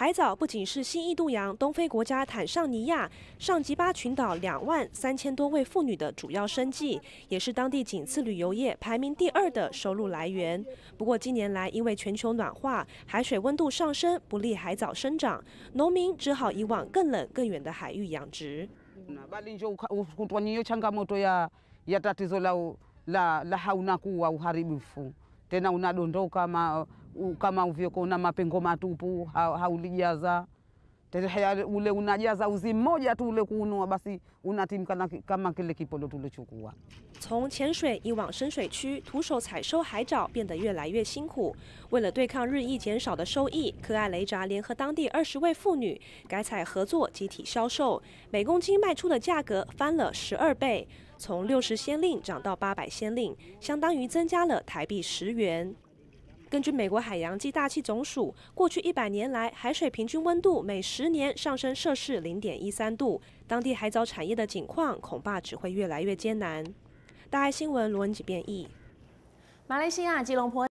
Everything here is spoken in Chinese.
海藻不仅是新印度洋东非国家坦桑尼亚上吉巴群岛两万三千多位妇女的主要生计，也是当地仅次旅游业排名第二的收入来源。不过近年来，因为全球暖化，海水温度上升，不利海藻生长，农民只好以往更冷更远的海域养殖。从浅水移往深水区，徒手采收海藻变得越来越辛苦。为了对抗日益减少的收益，科艾雷扎联合当地二十位妇女改采合作、集体销售，每公斤卖出的价格翻了十二倍，从六十先令涨到八百先令，相当于增加了台币十元。根据美国海洋及大气总署，过去一百年来，海水平均温度每十年上升摄氏零点一三度。当地海藻产业的景况恐怕只会越来越艰难。大爱新闻罗文吉编译，马来西亚吉隆坡。